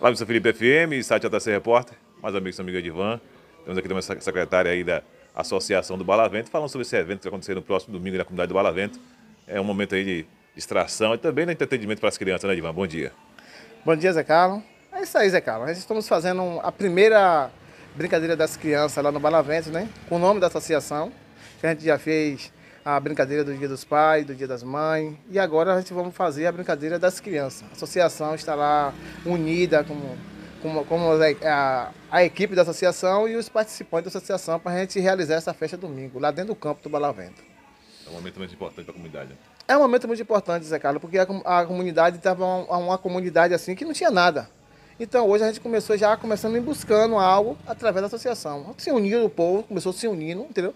Lá no São Felipe FM, site ATC Repórter, mais amigos e amigas de Ivan. Temos aqui também a secretária aí da Associação do Balavento, falando sobre esse evento que vai acontecer no próximo domingo na comunidade do Balavento. É um momento aí de distração e também de entretenimento para as crianças, né, Divan? Bom dia. Bom dia, Zé Carlos. É isso aí, Zé Carlos. Nós estamos fazendo a primeira brincadeira das crianças lá no Balavento, né? Com o nome da associação, que a gente já fez a brincadeira do Dia dos Pais, do Dia das Mães. E agora a gente vamos fazer a brincadeira das crianças. A associação está lá unida como, com a, a, equipe da associação e os participantes da associação para a gente realizar essa festa domingo, lá dentro do campo do Balavento. É um momento muito importante para a comunidade. Né? É um momento muito importante, Zé Carlos, porque a, a comunidade estava uma, uma comunidade assim que não tinha nada. Então hoje a gente começou já começando e buscando algo através da associação. Se uniu o povo, começou se unindo, entendeu?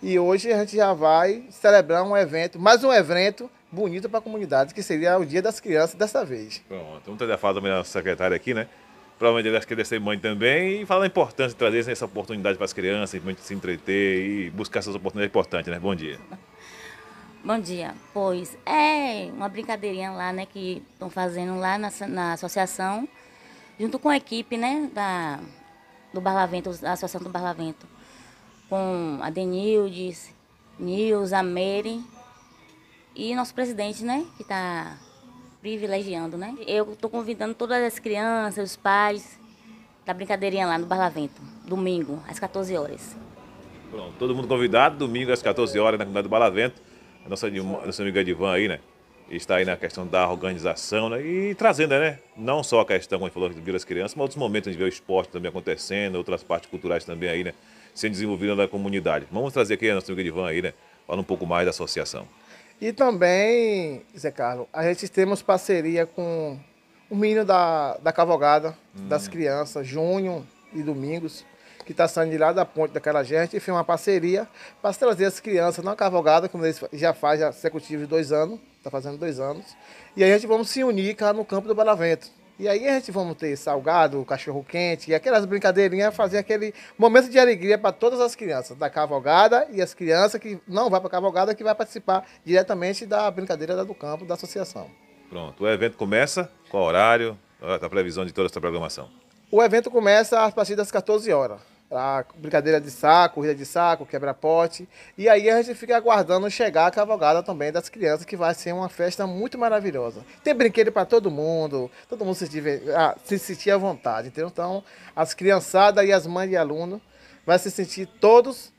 E hoje a gente já vai celebrar um evento, mais um evento bonito para a comunidade, que seria o Dia das Crianças dessa vez. Pronto, vamos fala da minha secretária aqui, né? Provavelmente ele deve ser mãe também e fala a importância de trazer essa oportunidade para as crianças, para se entreter e buscar essas oportunidades é importantes, né? Bom dia. Bom dia. Pois é uma brincadeirinha lá, né, que estão fazendo lá na, na associação junto com a equipe né, da, do Barlavento, da Associação do Barlavento, com a Denildes, Nils, a Mary e nosso presidente, né, que está privilegiando, né? Eu estou convidando todas as crianças, os pais, da brincadeirinha lá no Barlavento, domingo, às 14 horas. Pronto, todo mundo convidado, domingo às 14 horas na comunidade do Barlavento. A nossa, nossa amiga Edivan aí, né? está aí na questão da organização né? e trazendo, né? Não só a questão, como a gente falou, de as Crianças, mas outros momentos de ver o esporte também acontecendo, outras partes culturais também aí, né? Sendo desenvolvida na comunidade. Vamos trazer aqui a nossa amiga Divan aí, né? Fala um pouco mais da associação. E também, Zé Carlos, a gente temos parceria com o menino da, da cavalgada, hum. das crianças, Júnior e Domingos, que está saindo de lá da ponte daquela gente, e fez uma parceria para trazer as crianças na cavalgada, como eles já faz, já executivo de dois anos, está fazendo dois anos. E aí a gente vamos se unir cá no campo do Balavento. E aí a gente vamos ter salgado, cachorro quente, e aquelas brincadeirinhas, fazer aquele momento de alegria para todas as crianças da cavalgada e as crianças que não vai para a cavalgada que vai participar diretamente da brincadeira do campo da associação. Pronto, o evento começa, qual horário, a tá previsão de toda essa programação? O evento começa a partir das 14 horas a brincadeira de saco, corrida de saco, quebra-pote. E aí a gente fica aguardando chegar a cavalgada também das crianças, que vai ser uma festa muito maravilhosa. Tem brinquedo para todo mundo, todo mundo se, divertir, ah, se sentir à vontade, entendeu? Então, as criançadas e as mães de aluno vai se sentir todos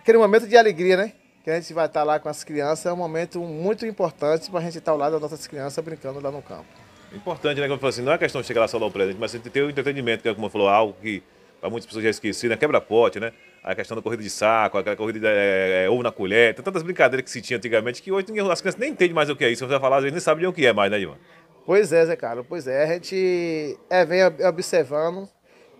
aquele momento de alegria, né? Que a gente vai estar tá lá com as crianças, é um momento muito importante para a gente estar tá ao lado das nossas crianças brincando lá no campo. Importante, né? Como eu falei assim, não é questão de chegar lá só dar o presente, mas gente ter o entretenimento, que é como falou, algo que para muitas pessoas já esquecidas, né? quebra-pote, né? A questão da corrida de saco, aquela corrida de, é, é, ovo na colher, tem tantas brincadeiras que se tinha antigamente que hoje ninguém, as crianças nem entendem mais o que é isso. Você vai falar, às vezes nem sabem o que é mais, né, Ivan? Pois é, Zé Carlos, pois é. A gente é, vem observando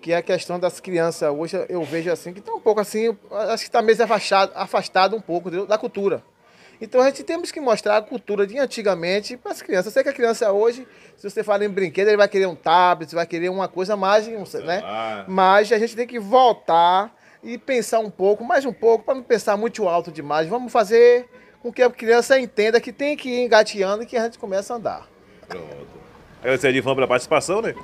que a questão das crianças hoje, eu vejo assim, que está um pouco assim, acho que está meio afastado, afastado um pouco da cultura. Então a gente temos que mostrar a cultura de antigamente para as crianças. Eu sei que a criança hoje, se você fala em brinquedo, ele vai querer um tablet, vai querer uma coisa mais, né? Mas a gente tem que voltar e pensar um pouco, mais um pouco, para não pensar muito alto demais. Vamos fazer com que a criança entenda que tem que ir engateando e que a gente começa a andar. Pronto. Agradecer a pela participação, né?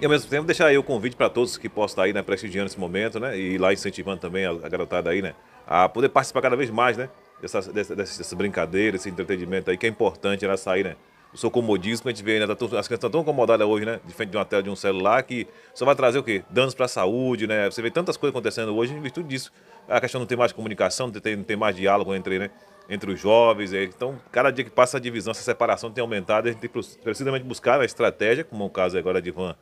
E ao mesmo tempo deixar aí o convite para todos que possam estar aí, né, prestigiando esse momento, né? E lá incentivando também a garotada aí, né? A poder participar cada vez mais, né? dessa, dessas dessa brincadeira, esse entretenimento aí que é importante ela né, sair, né? O seu comodismo, a gente vê, né? Tá tão, as crianças estão tão incomodadas hoje, né? De frente de uma tela de um celular que só vai trazer o quê? Danos para a saúde, né? Você vê tantas coisas acontecendo hoje em virtude disso. A questão não tem mais comunicação, não tem, não tem mais diálogo entre, né? entre os jovens. É, então, cada dia que passa a divisão, essa separação tem aumentado. A gente tem precisamente buscar a estratégia, como é o caso agora de Van,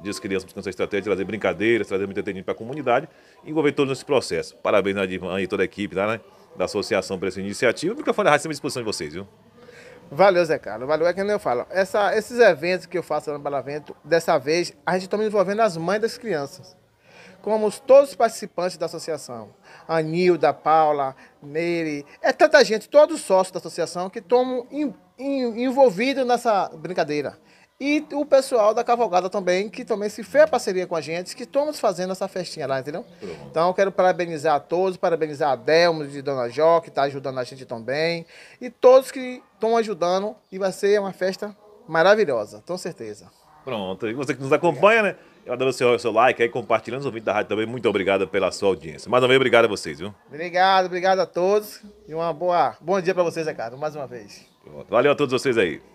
diz crianças buscando essa estratégia, trazer brincadeiras, trazer muito entretenimento para a comunidade, envolver todo esse processo. Parabéns na né, Divan e toda a equipe, né? da associação para essa iniciativa. O microfone da rádio à disposição de vocês, viu? Valeu, Zé Carlos. Valeu, é que nem eu falo. Essa, esses eventos que eu faço lá no Balavento, dessa vez, a gente está envolvendo as mães das crianças. Como todos os participantes da associação. Anilda, Paula, Neire. É tanta gente, todos os sócios da associação que estão envolvidos nessa brincadeira. E o pessoal da Cavalgada também, que também se fez a parceria com a gente, que estamos fazendo essa festinha lá, entendeu? Então eu quero parabenizar a todos, parabenizar a Delmo de Dona Jó, que está ajudando a gente também. E todos que estão ajudando. E vai ser uma festa maravilhosa, com certeza. Pronto. E você que nos acompanha, né? Eu adoro o seu, o seu like aí, compartilhando os ouvintes da rádio também. Muito obrigado pela sua audiência. Mais uma vez, obrigado a vocês, viu? Obrigado, obrigado a todos. E uma boa, bom dia para vocês, Ricardo, mais uma vez. Pronto. Valeu a todos vocês aí.